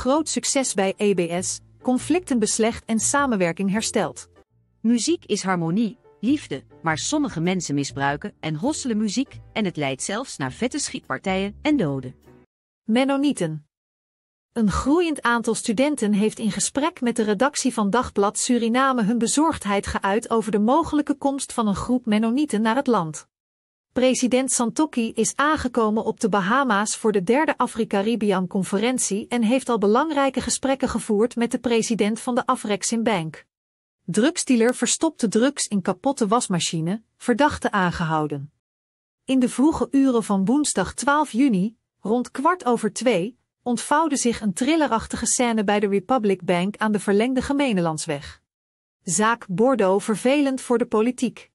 Groot succes bij EBS, conflicten beslecht en samenwerking hersteld. Muziek is harmonie, liefde, maar sommige mensen misbruiken en hosselen muziek en het leidt zelfs naar vette schietpartijen en doden. Mennonieten. Een groeiend aantal studenten heeft in gesprek met de redactie van Dagblad Suriname hun bezorgdheid geuit over de mogelijke komst van een groep Mennonieten naar het land. President Santokki is aangekomen op de Bahama's voor de derde Afrika-Ribian-conferentie en heeft al belangrijke gesprekken gevoerd met de president van de Afrexim Bank. Drugsdealer verstopte drugs in kapotte wasmachine, verdachte aangehouden. In de vroege uren van woensdag 12 juni, rond kwart over twee, ontvouwde zich een trillerachtige scène bij de Republic Bank aan de verlengde Gemeenelandsweg. Zaak Bordeaux vervelend voor de politiek.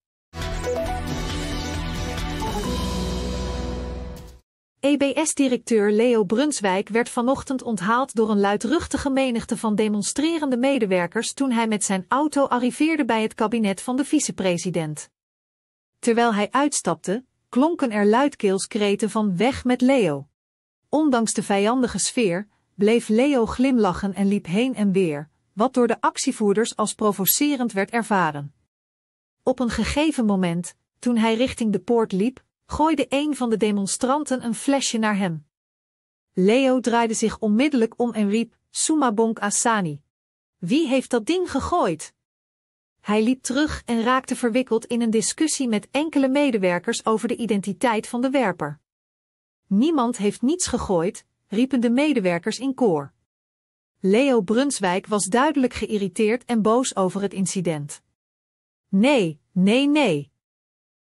EBS-directeur Leo Brunswijk werd vanochtend onthaald door een luidruchtige menigte van demonstrerende medewerkers toen hij met zijn auto arriveerde bij het kabinet van de vicepresident. Terwijl hij uitstapte, klonken er luidkeels kreten van weg met Leo. Ondanks de vijandige sfeer, bleef Leo glimlachen en liep heen en weer, wat door de actievoerders als provocerend werd ervaren. Op een gegeven moment, toen hij richting de poort liep, gooide een van de demonstranten een flesje naar hem. Leo draaide zich onmiddellijk om en riep, Sumabonk Asani. Wie heeft dat ding gegooid? Hij liep terug en raakte verwikkeld in een discussie met enkele medewerkers over de identiteit van de werper. Niemand heeft niets gegooid, riepen de medewerkers in koor. Leo Brunswijk was duidelijk geïrriteerd en boos over het incident. Nee, nee, nee.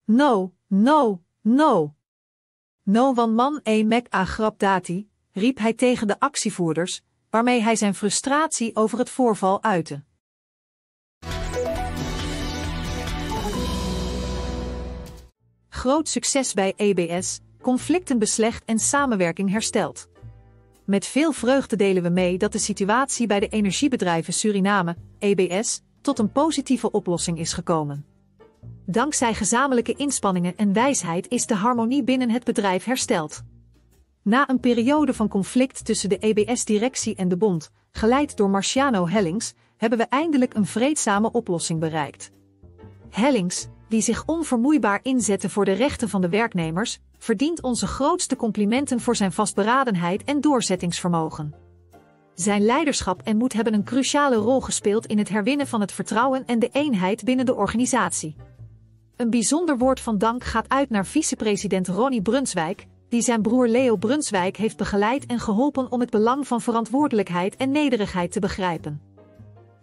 No, no, No! No van man e mek a riep hij tegen de actievoerders, waarmee hij zijn frustratie over het voorval uitte. Groot succes bij EBS, conflicten beslecht en samenwerking hersteld. Met veel vreugde delen we mee dat de situatie bij de energiebedrijven Suriname, EBS, tot een positieve oplossing is gekomen. Dankzij gezamenlijke inspanningen en wijsheid is de harmonie binnen het bedrijf hersteld. Na een periode van conflict tussen de EBS-directie en de bond, geleid door Marciano Hellings, hebben we eindelijk een vreedzame oplossing bereikt. Hellings, die zich onvermoeibaar inzette voor de rechten van de werknemers, verdient onze grootste complimenten voor zijn vastberadenheid en doorzettingsvermogen. Zijn leiderschap en moed hebben een cruciale rol gespeeld in het herwinnen van het vertrouwen en de eenheid binnen de organisatie. Een bijzonder woord van dank gaat uit naar vicepresident Ronnie Brunswijk, die zijn broer Leo Brunswijk heeft begeleid en geholpen om het belang van verantwoordelijkheid en nederigheid te begrijpen.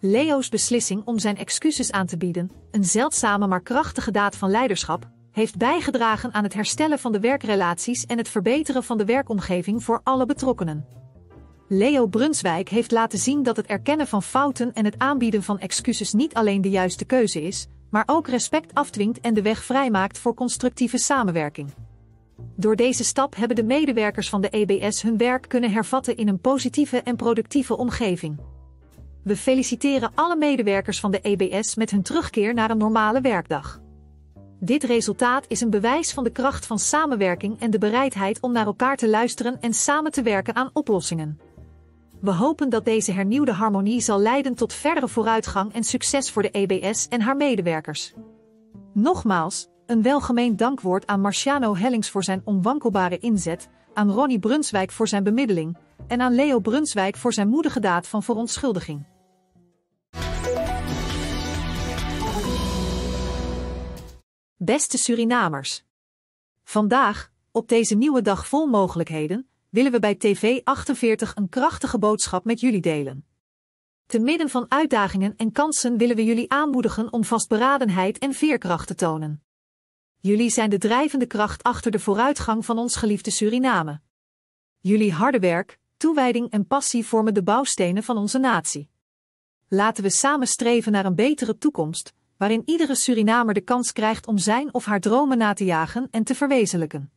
Leo's beslissing om zijn excuses aan te bieden, een zeldzame maar krachtige daad van leiderschap, heeft bijgedragen aan het herstellen van de werkrelaties en het verbeteren van de werkomgeving voor alle betrokkenen. Leo Brunswijk heeft laten zien dat het erkennen van fouten en het aanbieden van excuses niet alleen de juiste keuze is, maar ook respect afdwingt en de weg vrijmaakt voor constructieve samenwerking. Door deze stap hebben de medewerkers van de EBS hun werk kunnen hervatten in een positieve en productieve omgeving. We feliciteren alle medewerkers van de EBS met hun terugkeer naar een normale werkdag. Dit resultaat is een bewijs van de kracht van samenwerking en de bereidheid om naar elkaar te luisteren en samen te werken aan oplossingen. We hopen dat deze hernieuwde harmonie zal leiden tot verdere vooruitgang en succes voor de EBS en haar medewerkers. Nogmaals, een welgemeend dankwoord aan Marciano Hellings voor zijn onwankelbare inzet, aan Ronnie Brunswijk voor zijn bemiddeling en aan Leo Brunswijk voor zijn moedige daad van verontschuldiging. Beste Surinamers. Vandaag, op deze nieuwe dag vol mogelijkheden, willen we bij TV48 een krachtige boodschap met jullie delen. Te midden van uitdagingen en kansen willen we jullie aanmoedigen om vastberadenheid en veerkracht te tonen. Jullie zijn de drijvende kracht achter de vooruitgang van ons geliefde Suriname. Jullie harde werk, toewijding en passie vormen de bouwstenen van onze natie. Laten we samen streven naar een betere toekomst, waarin iedere Surinamer de kans krijgt om zijn of haar dromen na te jagen en te verwezenlijken.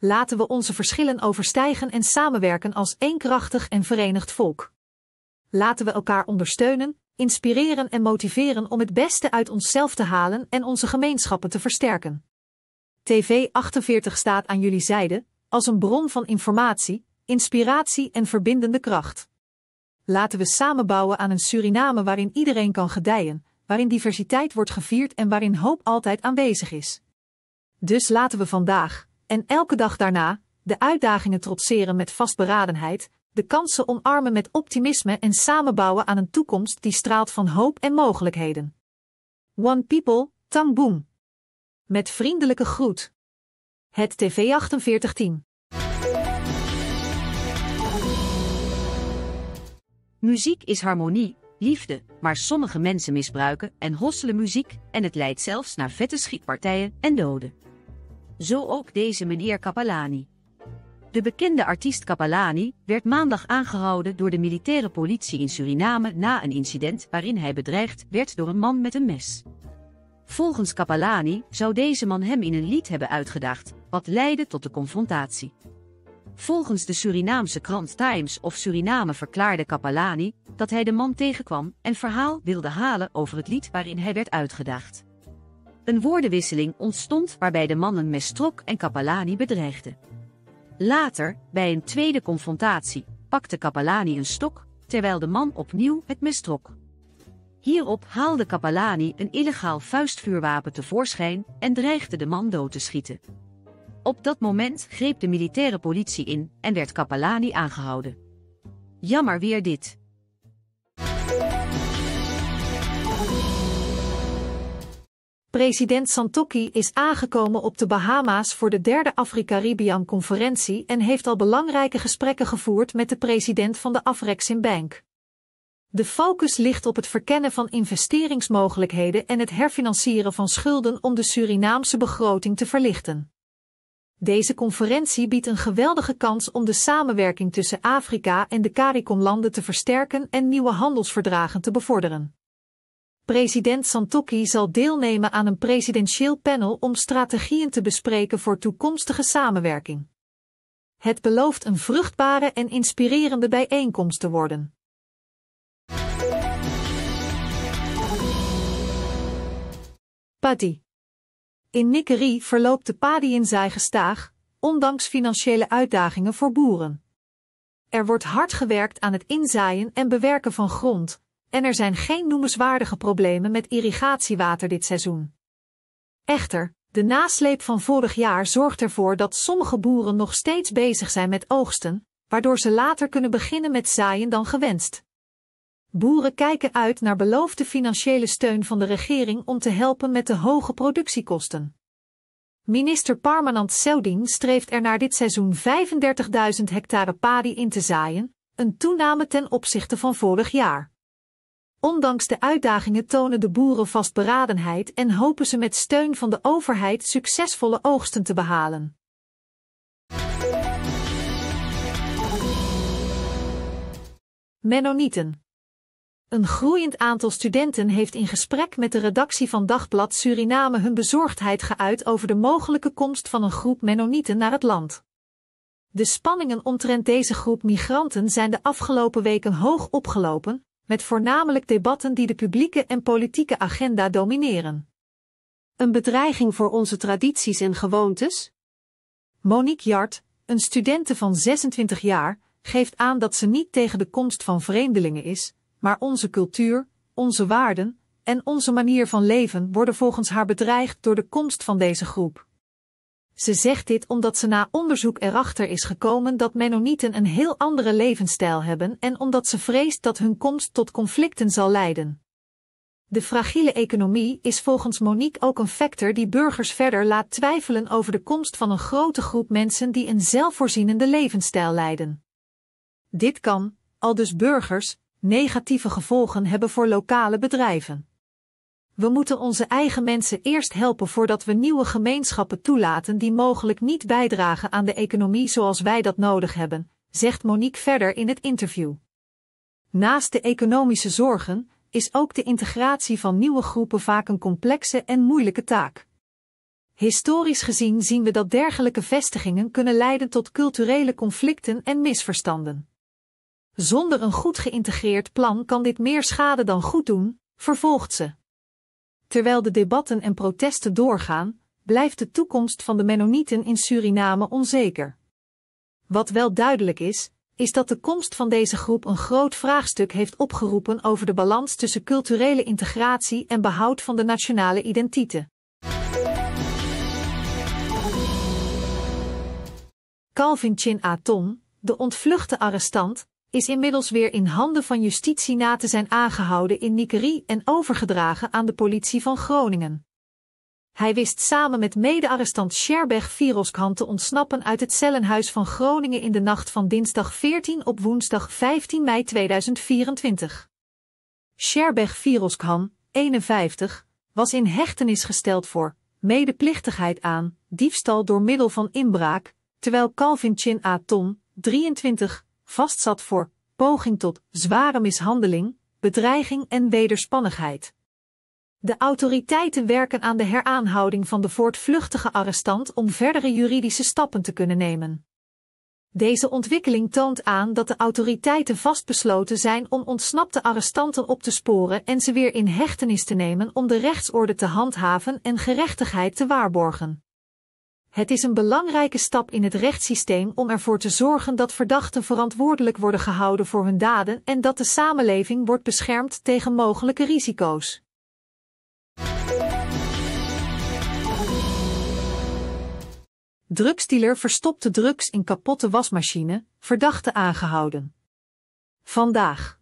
Laten we onze verschillen overstijgen en samenwerken als één krachtig en verenigd volk. Laten we elkaar ondersteunen, inspireren en motiveren om het beste uit onszelf te halen en onze gemeenschappen te versterken. TV 48 staat aan jullie zijde, als een bron van informatie, inspiratie en verbindende kracht. Laten we samen bouwen aan een Suriname waarin iedereen kan gedijen, waarin diversiteit wordt gevierd en waarin hoop altijd aanwezig is. Dus laten we vandaag, en elke dag daarna, de uitdagingen trotseren met vastberadenheid, de kansen omarmen met optimisme en samenbouwen aan een toekomst die straalt van hoop en mogelijkheden. One People, Tang Boom. Met vriendelijke groet. Het TV 48 team. Muziek is harmonie, liefde, maar sommige mensen misbruiken en hosselen muziek en het leidt zelfs naar vette schietpartijen en doden zo ook deze meneer Kapalani. De bekende artiest Kapalani werd maandag aangehouden door de militaire politie in Suriname na een incident waarin hij bedreigd werd door een man met een mes. Volgens Kapalani zou deze man hem in een lied hebben uitgedaagd, wat leidde tot de confrontatie. Volgens de Surinaamse krant Times of Suriname verklaarde Kapalani dat hij de man tegenkwam en verhaal wilde halen over het lied waarin hij werd uitgedaagd. Een woordenwisseling ontstond waarbij de mannen trok en Kapalani bedreigden. Later, bij een tweede confrontatie, pakte Kapalani een stok, terwijl de man opnieuw het mes trok. Hierop haalde Kapalani een illegaal vuistvuurwapen tevoorschijn en dreigde de man dood te schieten. Op dat moment greep de militaire politie in en werd Kapalani aangehouden. Jammer weer dit. President Santokki is aangekomen op de Bahama's voor de derde afrika caribbean conferentie en heeft al belangrijke gesprekken gevoerd met de president van de Afrexim Bank. De focus ligt op het verkennen van investeringsmogelijkheden en het herfinancieren van schulden om de Surinaamse begroting te verlichten. Deze conferentie biedt een geweldige kans om de samenwerking tussen Afrika en de CARICOM-landen te versterken en nieuwe handelsverdragen te bevorderen president Santokki zal deelnemen aan een presidentieel panel om strategieën te bespreken voor toekomstige samenwerking. Het belooft een vruchtbare en inspirerende bijeenkomst te worden. Padi. In Nickerie verloopt de padi in gestaag, ondanks financiële uitdagingen voor boeren. Er wordt hard gewerkt aan het inzaaien en bewerken van grond, en er zijn geen noemenswaardige problemen met irrigatiewater dit seizoen. Echter, de nasleep van vorig jaar zorgt ervoor dat sommige boeren nog steeds bezig zijn met oogsten, waardoor ze later kunnen beginnen met zaaien dan gewenst. Boeren kijken uit naar beloofde financiële steun van de regering om te helpen met de hoge productiekosten. Minister Parmanant Seudin streeft er naar dit seizoen 35.000 hectare padi in te zaaien, een toename ten opzichte van vorig jaar. Ondanks de uitdagingen tonen de boeren vastberadenheid en hopen ze met steun van de overheid succesvolle oogsten te behalen. Mennonieten. Een groeiend aantal studenten heeft in gesprek met de redactie van Dagblad Suriname hun bezorgdheid geuit over de mogelijke komst van een groep Mennonieten naar het land. De spanningen omtrent deze groep migranten zijn de afgelopen weken hoog opgelopen, met voornamelijk debatten die de publieke en politieke agenda domineren. Een bedreiging voor onze tradities en gewoontes? Monique Jart, een studente van 26 jaar, geeft aan dat ze niet tegen de komst van vreemdelingen is, maar onze cultuur, onze waarden en onze manier van leven worden volgens haar bedreigd door de komst van deze groep. Ze zegt dit omdat ze na onderzoek erachter is gekomen dat Mennonieten een heel andere levensstijl hebben en omdat ze vreest dat hun komst tot conflicten zal leiden. De fragiele economie is volgens Monique ook een factor die burgers verder laat twijfelen over de komst van een grote groep mensen die een zelfvoorzienende levensstijl leiden. Dit kan, al dus burgers, negatieve gevolgen hebben voor lokale bedrijven we moeten onze eigen mensen eerst helpen voordat we nieuwe gemeenschappen toelaten die mogelijk niet bijdragen aan de economie zoals wij dat nodig hebben, zegt Monique verder in het interview. Naast de economische zorgen is ook de integratie van nieuwe groepen vaak een complexe en moeilijke taak. Historisch gezien zien we dat dergelijke vestigingen kunnen leiden tot culturele conflicten en misverstanden. Zonder een goed geïntegreerd plan kan dit meer schade dan goed doen, vervolgt ze terwijl de debatten en protesten doorgaan, blijft de toekomst van de Mennonieten in Suriname onzeker. Wat wel duidelijk is, is dat de komst van deze groep een groot vraagstuk heeft opgeroepen over de balans tussen culturele integratie en behoud van de nationale identiteit. Calvin Chin Aton, de ontvluchte arrestant, is inmiddels weer in handen van justitie na te zijn aangehouden in Nickerie en overgedragen aan de politie van Groningen. Hij wist samen met mede-arrestant Sherberg Viroskhan te ontsnappen uit het cellenhuis van Groningen in de nacht van dinsdag 14 op woensdag 15 mei 2024. Sherberg Viroskhan, 51, was in hechtenis gesteld voor medeplichtigheid aan diefstal door middel van inbraak, terwijl Calvin Chin Tom, 23, vastzat voor poging tot zware mishandeling, bedreiging en wederspannigheid. De autoriteiten werken aan de heraanhouding van de voortvluchtige arrestant om verdere juridische stappen te kunnen nemen. Deze ontwikkeling toont aan dat de autoriteiten vastbesloten zijn om ontsnapte arrestanten op te sporen en ze weer in hechtenis te nemen om de rechtsorde te handhaven en gerechtigheid te waarborgen. Het is een belangrijke stap in het rechtssysteem om ervoor te zorgen dat verdachten verantwoordelijk worden gehouden voor hun daden en dat de samenleving wordt beschermd tegen mogelijke risico's. Drugsdealer verstopte drugs in kapotte wasmachine, verdachte aangehouden. Vandaag.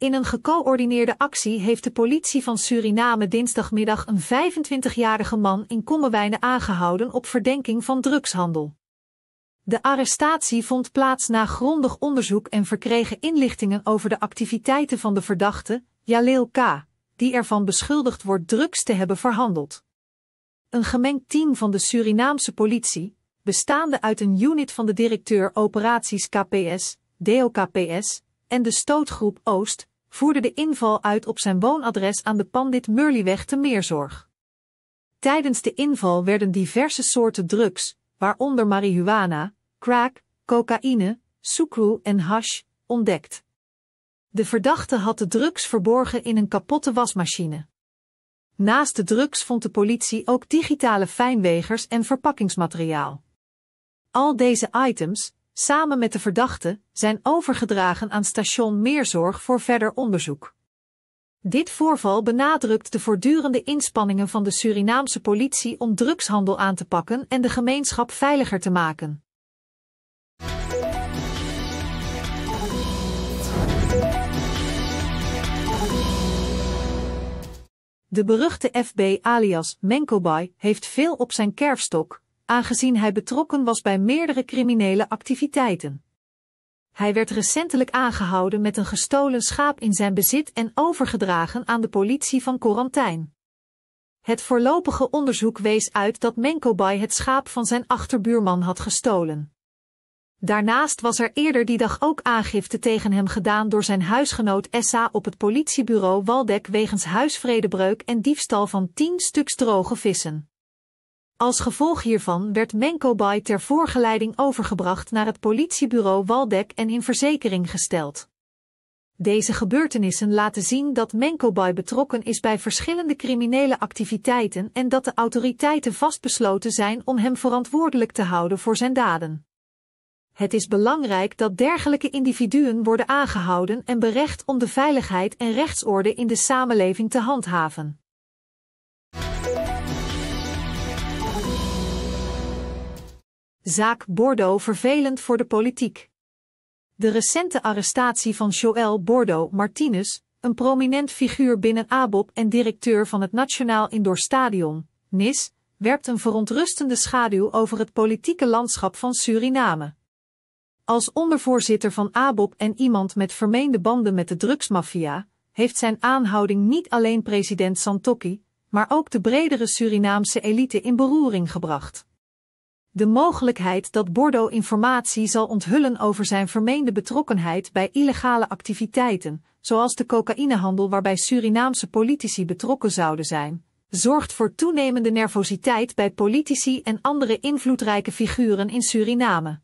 In een gecoördineerde actie heeft de politie van Suriname dinsdagmiddag een 25-jarige man in Kommewijnen aangehouden op verdenking van drugshandel. De arrestatie vond plaats na grondig onderzoek en verkregen inlichtingen over de activiteiten van de verdachte, Jaleel K., die ervan beschuldigd wordt drugs te hebben verhandeld. Een gemengd team van de Surinaamse politie, bestaande uit een unit van de directeur operaties KPS, DOKPS, en de stootgroep Oost voerde de inval uit op zijn woonadres aan de Pandit Murliweg te Meerzorg. Tijdens de inval werden diverse soorten drugs, waaronder marihuana, crack, cocaïne, sucre en hash, ontdekt. De verdachte had de drugs verborgen in een kapotte wasmachine. Naast de drugs vond de politie ook digitale fijnwegers en verpakkingsmateriaal. Al deze items, samen met de verdachte, zijn overgedragen aan station Meerzorg voor verder onderzoek. Dit voorval benadrukt de voortdurende inspanningen van de Surinaamse politie om drugshandel aan te pakken en de gemeenschap veiliger te maken. De beruchte FB alias Menkobai heeft veel op zijn kerfstok, aangezien hij betrokken was bij meerdere criminele activiteiten. Hij werd recentelijk aangehouden met een gestolen schaap in zijn bezit en overgedragen aan de politie van Quarantijn. Het voorlopige onderzoek wees uit dat Menkobay het schaap van zijn achterbuurman had gestolen. Daarnaast was er eerder die dag ook aangifte tegen hem gedaan door zijn huisgenoot Essa op het politiebureau Waldek wegens huisvredebreuk en diefstal van tien stuks droge vissen. Als gevolg hiervan werd Menkobay ter voorgeleiding overgebracht naar het politiebureau Waldeck en in verzekering gesteld. Deze gebeurtenissen laten zien dat Menkobay betrokken is bij verschillende criminele activiteiten en dat de autoriteiten vastbesloten zijn om hem verantwoordelijk te houden voor zijn daden. Het is belangrijk dat dergelijke individuen worden aangehouden en berecht om de veiligheid en rechtsorde in de samenleving te handhaven. Zaak Bordeaux vervelend voor de politiek. De recente arrestatie van Joël Bordeaux Martinez, een prominent figuur binnen ABOP en directeur van het Nationaal Indoor Stadion, NIS, werpt een verontrustende schaduw over het politieke landschap van Suriname. Als ondervoorzitter van ABOP en iemand met vermeende banden met de drugsmafia, heeft zijn aanhouding niet alleen president Santokki, maar ook de bredere Surinaamse elite in beroering gebracht. De mogelijkheid dat Bordeaux informatie zal onthullen over zijn vermeende betrokkenheid bij illegale activiteiten, zoals de cocaïnehandel waarbij Surinaamse politici betrokken zouden zijn, zorgt voor toenemende nervositeit bij politici en andere invloedrijke figuren in Suriname.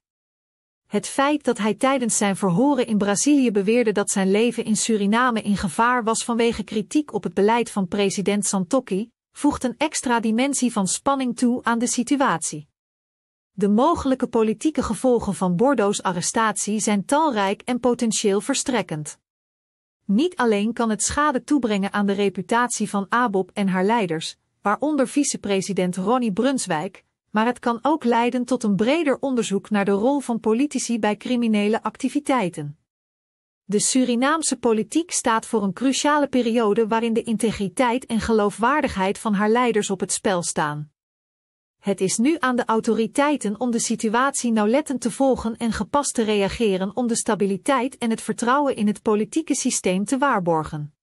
Het feit dat hij tijdens zijn verhoren in Brazilië beweerde dat zijn leven in Suriname in gevaar was vanwege kritiek op het beleid van president Santokki, voegt een extra dimensie van spanning toe aan de situatie. De mogelijke politieke gevolgen van Bordeaux's arrestatie zijn talrijk en potentieel verstrekkend. Niet alleen kan het schade toebrengen aan de reputatie van ABOP en haar leiders, waaronder vicepresident Ronnie Brunswijk, maar het kan ook leiden tot een breder onderzoek naar de rol van politici bij criminele activiteiten. De Surinaamse politiek staat voor een cruciale periode waarin de integriteit en geloofwaardigheid van haar leiders op het spel staan. Het is nu aan de autoriteiten om de situatie nauwlettend te volgen en gepast te reageren om de stabiliteit en het vertrouwen in het politieke systeem te waarborgen.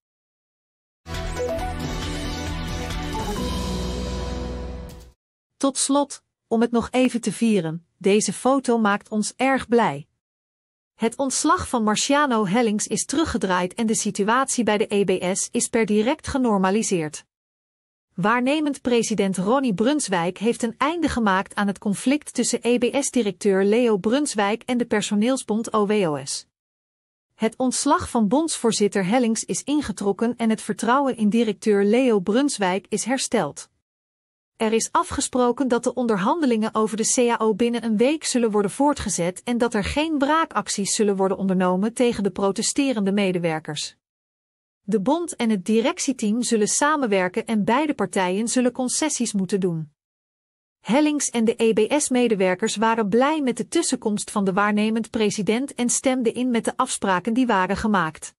Tot slot, om het nog even te vieren, deze foto maakt ons erg blij. Het ontslag van Marciano Hellings is teruggedraaid en de situatie bij de EBS is per direct genormaliseerd. Waarnemend president Ronnie Brunswijk heeft een einde gemaakt aan het conflict tussen EBS-directeur Leo Brunswijk en de personeelsbond OWOS. Het ontslag van bondsvoorzitter Hellings is ingetrokken en het vertrouwen in directeur Leo Brunswijk is hersteld. Er is afgesproken dat de onderhandelingen over de CAO binnen een week zullen worden voortgezet en dat er geen braakacties zullen worden ondernomen tegen de protesterende medewerkers. De bond en het directieteam zullen samenwerken en beide partijen zullen concessies moeten doen. Hellings en de EBS-medewerkers waren blij met de tussenkomst van de waarnemend president en stemden in met de afspraken die waren gemaakt.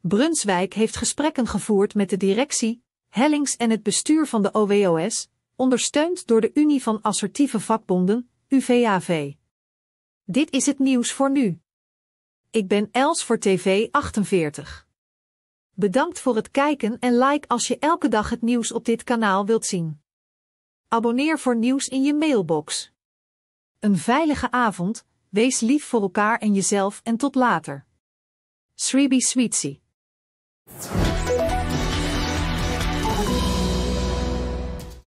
Brunswijk heeft gesprekken gevoerd met de directie, Hellings en het bestuur van de OWOS, ondersteund door de Unie van Assertieve Vakbonden, UVAV. Dit is het nieuws voor nu. Ik ben Els voor TV 48. Bedankt voor het kijken en like als je elke dag het nieuws op dit kanaal wilt zien. Abonneer voor nieuws in je mailbox. Een veilige avond, wees lief voor elkaar en jezelf en tot later. Sribi Sweetsie.